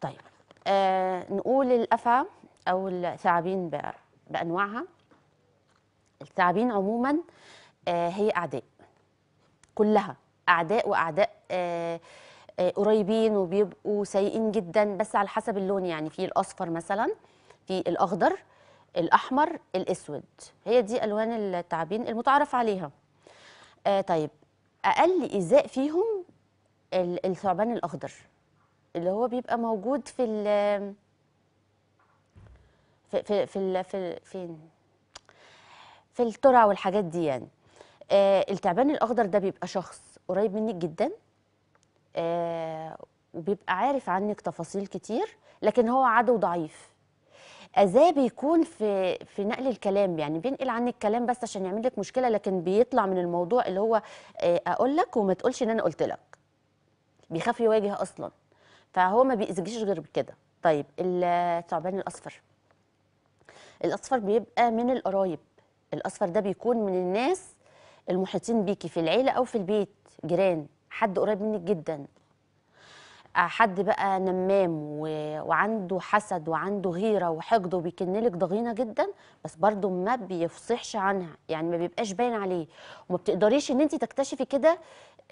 طيب آه نقول الأفعى او الثعابين بانواعها الثعابين عموما آه هي اعداء كلها اعداء واعداء آه آه قريبين وبيبقوا سيئين جدا بس على حسب اللون يعني في الاصفر مثلا في الاخضر الاحمر الاسود هي دي الوان الثعابين المتعارف عليها آه طيب اقل ايذاء فيهم الثعبان الاخضر اللي هو بيبقى موجود في ال في في في, في فين في الترع والحاجات دي يعني آه التعبان الاخضر ده بيبقى شخص قريب منك جدا آه وبيبقى عارف عنك تفاصيل كتير لكن هو عدو ضعيف اذاه بيكون في في نقل الكلام يعني بينقل عنك كلام بس عشان يعمل لك مشكله لكن بيطلع من الموضوع اللي هو آه اقول لك وما تقولش ان انا قلت لك بيخاف يواجه اصلا فهو ما بيأذيكيش غير بكده طيب الثعبان الاصفر الاصفر بيبقى من القرايب الاصفر ده بيكون من الناس المحيطين بيكي في العيله او في البيت جيران حد قريب منك جدا حد بقى نمام وعنده حسد وعنده غيره وحقد وبيكنلك ضغينه جدا بس برضه ما بيفصحش عنها يعني ما بيبقاش باين عليه وما بتقدريش ان انت تكتشفي كده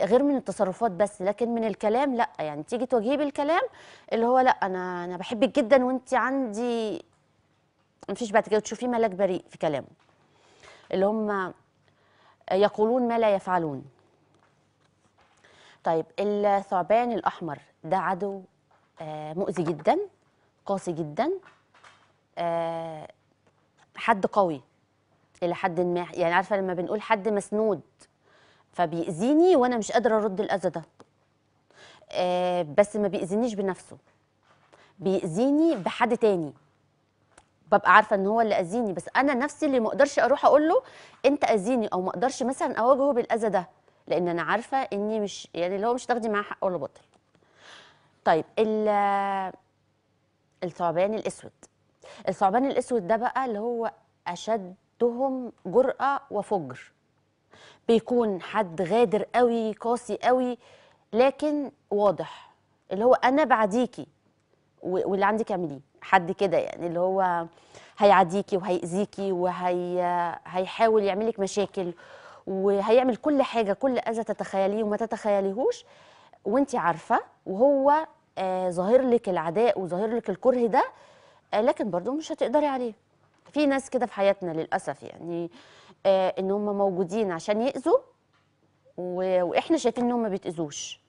غير من التصرفات بس لكن من الكلام لا يعني تيجي تواجهيه بالكلام اللي هو لا انا انا بحبك جدا وانت عندي مفيش بعد كده تشوفيه ملاك بريء في كلامه اللي هم يقولون ما لا يفعلون طيب الثعبان الأحمر ده عدو آه، مؤذي جدا قاسي جدا آه، حد قوي إلى حد ما يعني عارفة لما بنقول حد مسنود فبيأذيني وأنا مش قادرة أرد الأذى ده آه، بس ما بيأذينيش بنفسه بيأذيني بحد تاني ببقى عارفه ان هو اللي اذيني بس انا نفسي اللي ما اقدرش اروح اقول له انت اذيني او ما اقدرش مثلا اواجهه بالاذى ده لان انا عارفه اني مش يعني اللي هو مش تاخدي معاه حق ولا بطل طيب ال الثعبان الاسود الثعبان الاسود ده بقى اللي هو اشدهم جرأه وفجر بيكون حد غادر قوي قاسي قوي لكن واضح اللي هو انا بعديكي واللي عندك اعمليه حد كده يعني اللي هو هيعديكي وهيأذيكي وهي هيحاول يعملك مشاكل وهيعمل كل حاجه كل اذى تتخيليه وما تتخيليهوش وانت عارفه وهو آه، ظاهر لك العداء وظاهر لك الكره ده آه، لكن برضو مش هتقدري عليه في ناس كده في حياتنا للاسف يعني آه، ان هم موجودين عشان يأذوا واحنا شايفين ان هم بيتأذوش